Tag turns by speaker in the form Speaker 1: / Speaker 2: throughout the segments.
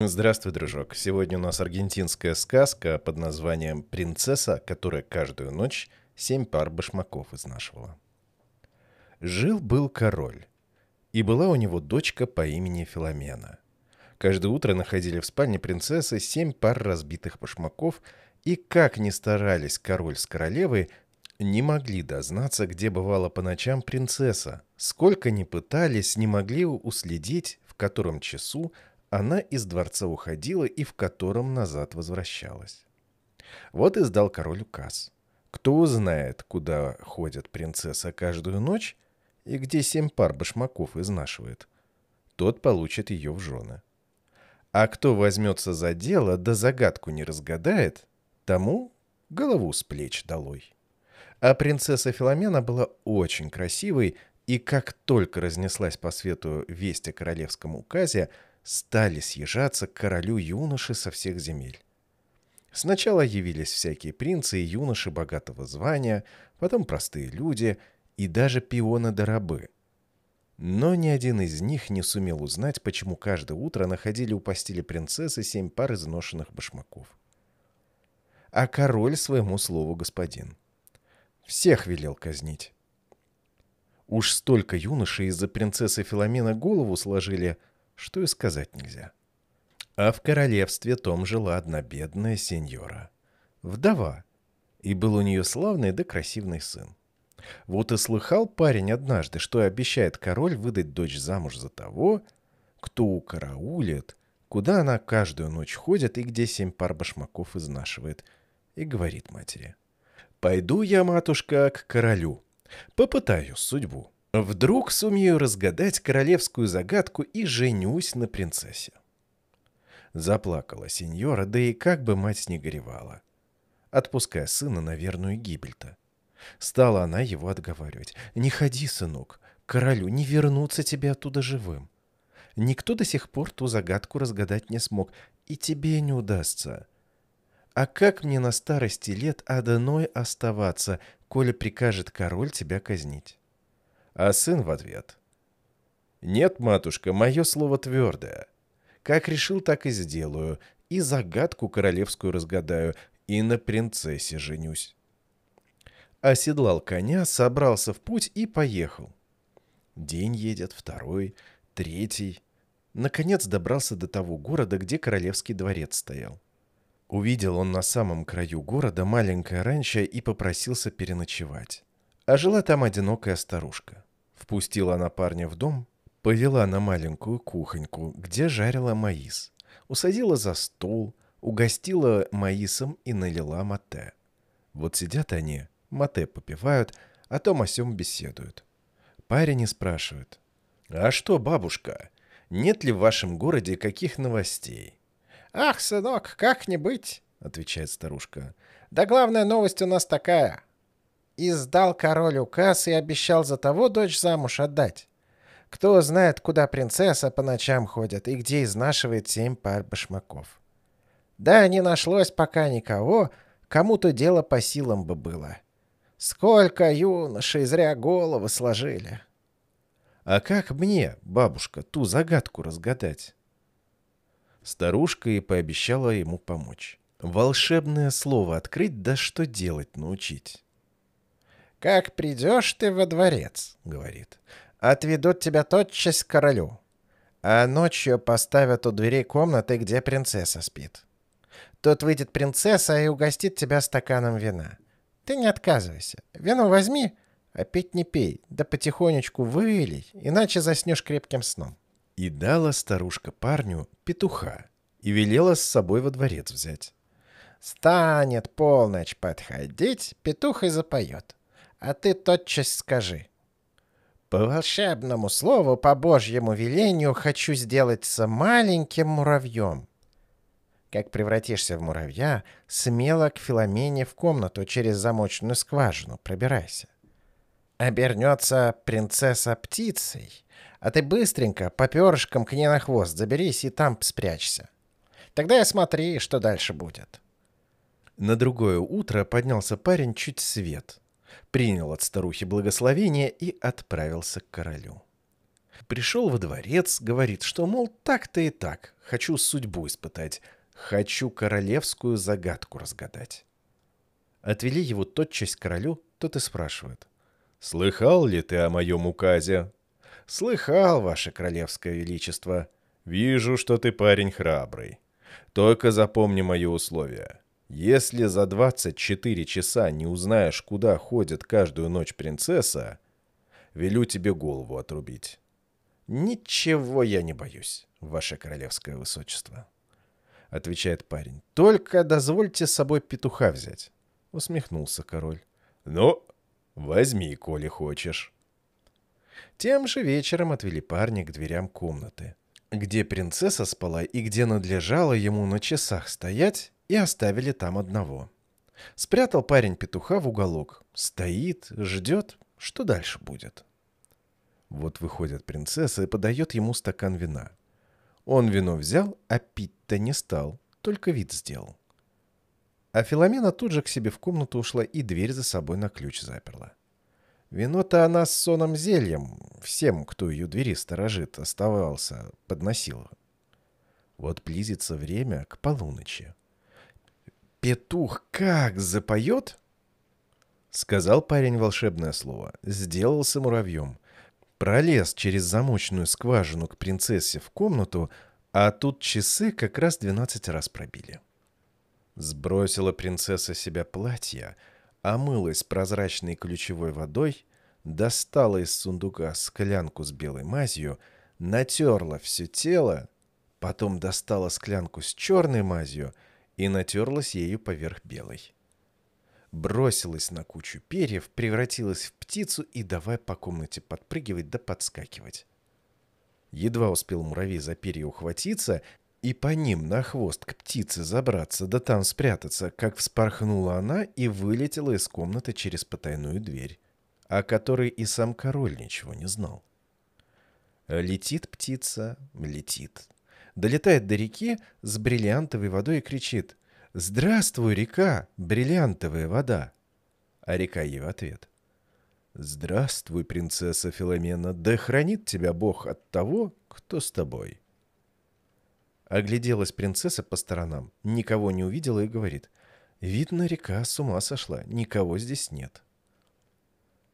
Speaker 1: Здравствуй, дружок. Сегодня у нас аргентинская сказка под названием «Принцесса, которая каждую ночь семь пар башмаков изнашивала». Жил-был король, и была у него дочка по имени Филомена. Каждое утро находили в спальне принцессы семь пар разбитых башмаков, и как ни старались король с королевой, не могли дознаться, где бывала по ночам принцесса. Сколько ни пытались, не могли уследить, в котором часу она из дворца уходила и в котором назад возвращалась. Вот и сдал король указ. Кто узнает, куда ходит принцесса каждую ночь и где семь пар башмаков изнашивает, тот получит ее в жены. А кто возьмется за дело, да загадку не разгадает, тому голову с плеч долой. А принцесса Филомена была очень красивой, и как только разнеслась по свету весть о королевском указе – стали съезжаться к королю юноши со всех земель. Сначала явились всякие принцы и юноши богатого звания, потом простые люди и даже пионы да рабы. Но ни один из них не сумел узнать, почему каждое утро находили у постели принцессы семь пар изношенных башмаков. А король своему слову господин. Всех велел казнить. Уж столько юношей из-за принцессы Филомена голову сложили – что и сказать нельзя. А в королевстве том жила одна бедная сеньора. Вдова. И был у нее славный да красивый сын. Вот и слыхал парень однажды, что обещает король выдать дочь замуж за того, кто укараулит, куда она каждую ночь ходит и где семь пар башмаков изнашивает, и говорит матери. «Пойду я, матушка, к королю, попытаю судьбу». Вдруг сумею разгадать королевскую загадку и женюсь на принцессе. Заплакала сеньора, да и как бы мать не горевала. Отпуская сына на верную гибель-то. Стала она его отговаривать. «Не ходи, сынок, королю не вернуться тебе оттуда живым. Никто до сих пор ту загадку разгадать не смог, и тебе не удастся. А как мне на старости лет одной оставаться, коли прикажет король тебя казнить?» А сын в ответ. «Нет, матушка, мое слово твердое. Как решил, так и сделаю. И загадку королевскую разгадаю, и на принцессе женюсь». Оседлал коня, собрался в путь и поехал. День едет, второй, третий. Наконец добрался до того города, где королевский дворец стоял. Увидел он на самом краю города маленькое ранчо и попросился переночевать. А жила там одинокая старушка. Впустила она парня в дом, повела на маленькую кухоньку, где жарила маис. Усадила за стол, угостила маисом и налила мате. Вот сидят они, мате попивают, о том о сём беседуют. Парень и спрашивает. «А что, бабушка, нет ли в вашем городе каких новостей?» «Ах, сынок, как не быть!» — отвечает старушка. «Да главная новость у нас такая издал король указ и обещал за того дочь замуж отдать. Кто знает, куда принцесса по ночам ходит и где изнашивает семь пар башмаков. Да, не нашлось пока никого, кому-то дело по силам бы было. Сколько юношей зря головы сложили. А как мне, бабушка, ту загадку разгадать? Старушка и пообещала ему помочь. Волшебное слово открыть, да что делать научить. «Как придешь ты во дворец, — говорит, — отведут тебя тотчас к королю, а ночью поставят у дверей комнаты, где принцесса спит. Тут выйдет принцесса и угостит тебя стаканом вина. Ты не отказывайся. Вино возьми, а пить не пей, да потихонечку вылей, иначе заснешь крепким сном». И дала старушка парню петуха и велела с собой во дворец взять. «Станет полночь подходить, петух и запоет а ты тотчас скажи. По волшебному слову, по божьему велению, хочу сделаться маленьким муравьем. Как превратишься в муравья, смело к Филомене в комнату через замочную скважину пробирайся. Обернется принцесса птицей, а ты быстренько по перышкам к ней на хвост заберись и там спрячься. Тогда я смотри, что дальше будет. На другое утро поднялся парень чуть свет — принял от старухи благословение и отправился к королю. Пришел во дворец, говорит, что, мол, так-то и так, хочу судьбу испытать, хочу королевскую загадку разгадать. Отвели его тотчас к королю, тот и спрашивает. «Слыхал ли ты о моем указе?» «Слыхал, ваше королевское величество». «Вижу, что ты парень храбрый. Только запомни мои условия. Если за 24 часа не узнаешь, куда ходит каждую ночь принцесса, велю тебе голову отрубить. Ничего я не боюсь, ваше королевское высочество, отвечает парень. Только дозвольте с собой петуха взять, усмехнулся король. Ну, возьми, коли хочешь. Тем же вечером отвели парня к дверям комнаты, где принцесса спала и где надлежало ему на часах стоять и оставили там одного. Спрятал парень петуха в уголок. Стоит, ждет, что дальше будет. Вот выходит принцесса и подает ему стакан вина. Он вино взял, а пить-то не стал, только вид сделал. А Филомена тут же к себе в комнату ушла и дверь за собой на ключ заперла. Вино-то она с соном зельем, всем, кто ее двери сторожит, оставался, подносила. Вот близится время к полуночи петух как запоет!» Сказал парень волшебное слово, сделался муравьем. Пролез через замочную скважину к принцессе в комнату, а тут часы как раз двенадцать раз пробили. Сбросила принцесса себя платье, омылась прозрачной ключевой водой, достала из сундука склянку с белой мазью, натерла все тело, потом достала склянку с черной мазью — и натерлась ею поверх белой. Бросилась на кучу перьев, превратилась в птицу и давай по комнате подпрыгивать да подскакивать. Едва успел муравей за перья ухватиться и по ним на хвост к птице забраться да там спрятаться, как вспорхнула она и вылетела из комнаты через потайную дверь, о которой и сам король ничего не знал. Летит птица, летит, долетает до реки с бриллиантовой водой и кричит «Здравствуй, река, бриллиантовая вода!» А река ей в ответ «Здравствуй, принцесса Филомена, да хранит тебя Бог от того, кто с тобой!» Огляделась принцесса по сторонам, никого не увидела и говорит «Видно, река с ума сошла, никого здесь нет».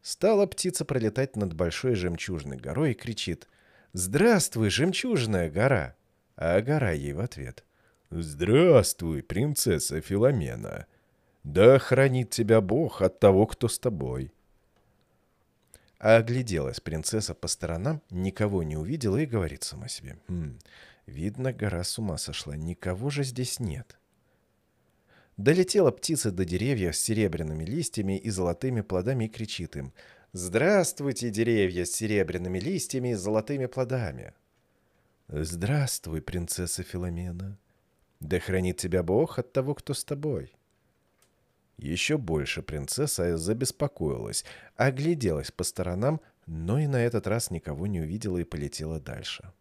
Speaker 1: Стала птица пролетать над большой жемчужной горой и кричит «Здравствуй, жемчужная гора!» А гора ей в ответ. «Здравствуй, принцесса Филомена. Да хранит тебя Бог от того, кто с тобой». А огляделась принцесса по сторонам, никого не увидела и говорит сама себе. «Хм, видно, гора с ума сошла, никого же здесь нет». Долетела птица до деревьев с серебряными листьями и золотыми плодами и кричит им. «Здравствуйте, деревья с серебряными листьями и золотыми плодами!» Здравствуй, принцесса Филомена. Да хранит тебя Бог от того, кто с тобой. Еще больше принцесса забеспокоилась, огляделась по сторонам, но и на этот раз никого не увидела и полетела дальше.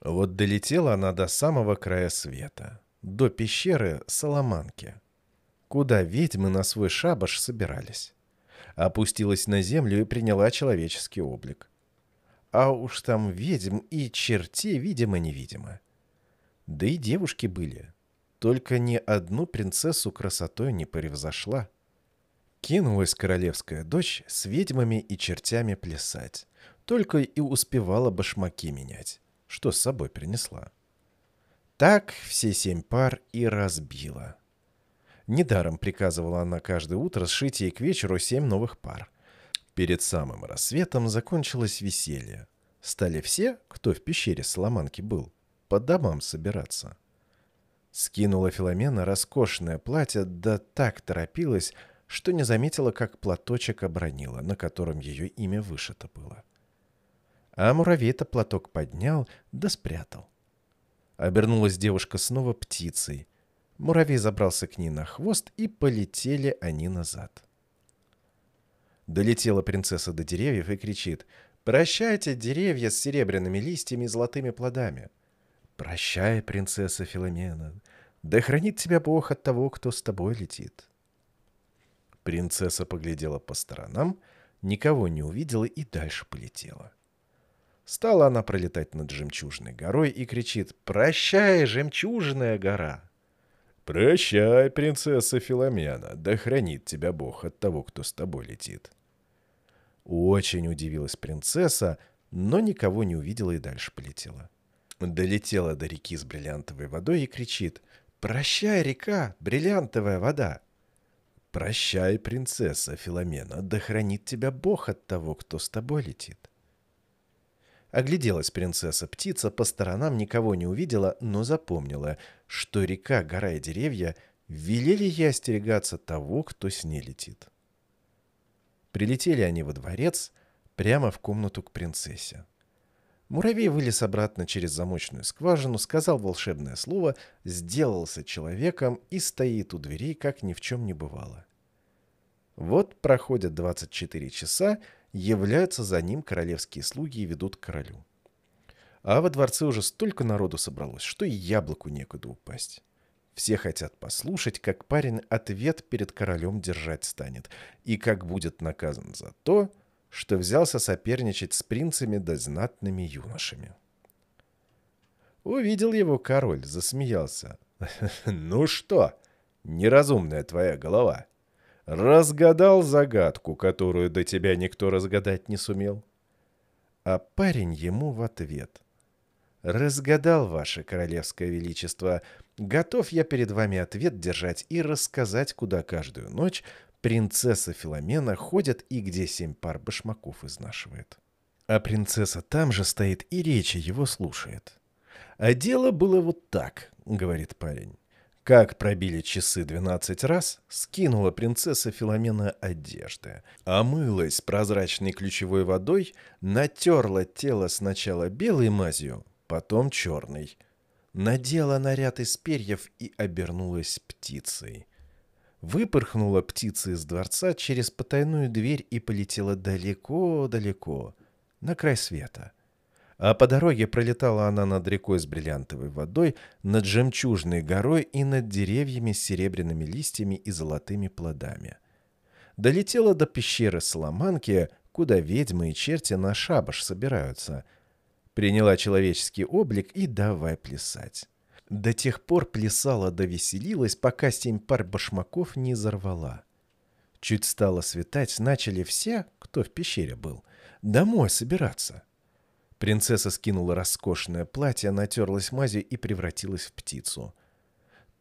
Speaker 1: Вот долетела она до самого края света, до пещеры Соломанки, куда ведьмы на свой шабаш собирались. Опустилась на землю и приняла человеческий облик. А уж там ведьм и черти, видимо-невидимо. Да и девушки были. Только ни одну принцессу красотой не превзошла. Кинулась королевская дочь с ведьмами и чертями плясать. Только и успевала башмаки менять, что с собой принесла. Так все семь пар и разбила. Недаром приказывала она каждое утро сшить ей к вечеру семь новых пар – Перед самым рассветом закончилось веселье. Стали все, кто в пещере Соломанки был, по домам собираться. Скинула Филомена роскошное платье, да так торопилась, что не заметила, как платочек обронила, на котором ее имя вышито было. А муравей-то платок поднял, да спрятал. Обернулась девушка снова птицей. Муравей забрался к ней на хвост, и полетели они назад. — Долетела принцесса до деревьев и кричит «Прощайте, деревья с серебряными листьями и золотыми плодами!» «Прощай, принцесса Филомена! Да хранит тебя Бог от того, кто с тобой летит!» Принцесса поглядела по сторонам, никого не увидела и дальше полетела. Стала она пролетать над жемчужной горой и кричит «Прощай, жемчужная гора!» «Прощай, принцесса Филомена, да хранит тебя Бог от того, кто с тобой летит!» Очень удивилась принцесса, но никого не увидела и дальше полетела. Долетела до реки с бриллиантовой водой и кричит «Прощай, река, бриллиантовая вода!» «Прощай, принцесса Филомена, да хранит тебя Бог от того, кто с тобой летит!» Огляделась принцесса-птица, по сторонам никого не увидела, но запомнила, что река, гора и деревья велели ей остерегаться того, кто с ней летит. Прилетели они во дворец, прямо в комнату к принцессе. Муравей вылез обратно через замочную скважину, сказал волшебное слово, сделался человеком и стоит у двери, как ни в чем не бывало. Вот проходят 24 часа, являются за ним королевские слуги и ведут к королю. А во дворце уже столько народу собралось, что и яблоку некуда упасть. Все хотят послушать, как парень ответ перед королем держать станет, и как будет наказан за то, что взялся соперничать с принцами да знатными юношами. Увидел его король, засмеялся. «Ну что, неразумная твоя голова, разгадал загадку, которую до тебя никто разгадать не сумел?» А парень ему в ответ. «Разгадал, ваше королевское величество, — Готов я перед вами ответ держать и рассказать, куда каждую ночь принцесса Филомена ходит и где семь пар башмаков изнашивает. А принцесса там же стоит и речи его слушает. «А дело было вот так», — говорит парень. Как пробили часы двенадцать раз, скинула принцесса Филомена одежды, омылась прозрачной ключевой водой, натерла тело сначала белой мазью, потом черной — надела наряд из перьев и обернулась птицей. Выпорхнула птица из дворца через потайную дверь и полетела далеко-далеко, на край света. А по дороге пролетала она над рекой с бриллиантовой водой, над жемчужной горой и над деревьями с серебряными листьями и золотыми плодами. Долетела до пещеры Соломанки, куда ведьмы и черти на шабаш собираются – приняла человеческий облик и давай плясать. До тех пор плясала да веселилась, пока семь пар башмаков не взорвала. Чуть стало светать, начали все, кто в пещере был, домой собираться. Принцесса скинула роскошное платье, натерлась мазью и превратилась в птицу.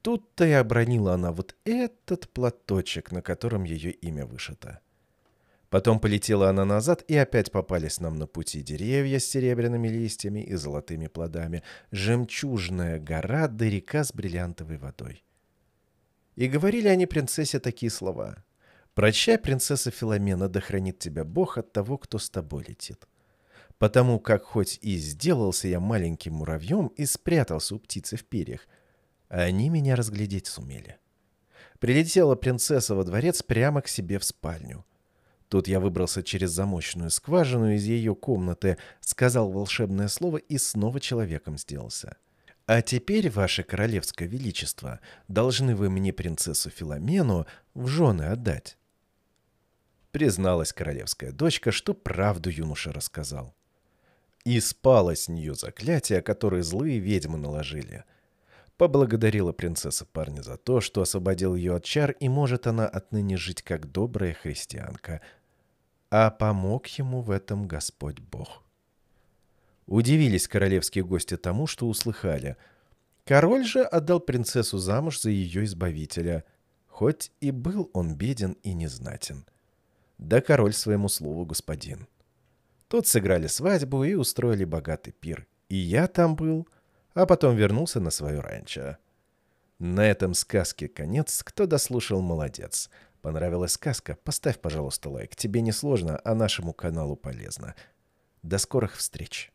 Speaker 1: Тут-то и обронила она вот этот платочек, на котором ее имя вышито. — Потом полетела она назад, и опять попались нам на пути деревья с серебряными листьями и золотыми плодами, жемчужная гора да река с бриллиантовой водой. И говорили они принцессе такие слова. «Прощай, принцесса Филомена, да хранит тебя Бог от того, кто с тобой летит» потому как хоть и сделался я маленьким муравьем и спрятался у птицы в перьях, они меня разглядеть сумели. Прилетела принцесса во дворец прямо к себе в спальню – Тут я выбрался через замочную скважину из ее комнаты, сказал волшебное слово и снова человеком сделался. А теперь, ваше королевское величество, должны вы мне принцессу Филомену в жены отдать. Призналась королевская дочка, что правду юноша рассказал. И спало с нее заклятие, которое злые ведьмы наложили. Поблагодарила принцесса парня за то, что освободил ее от чар, и может она отныне жить как добрая христианка – а помог ему в этом Господь Бог. Удивились королевские гости тому, что услыхали. Король же отдал принцессу замуж за ее избавителя, хоть и был он беден и незнатен. Да король своему слову господин. Тут сыграли свадьбу и устроили богатый пир. И я там был, а потом вернулся на свою ранчо. На этом сказке конец. Кто дослушал, молодец. Молодец. Понравилась сказка? Поставь, пожалуйста, лайк. Тебе не сложно, а нашему каналу полезно. До скорых встреч!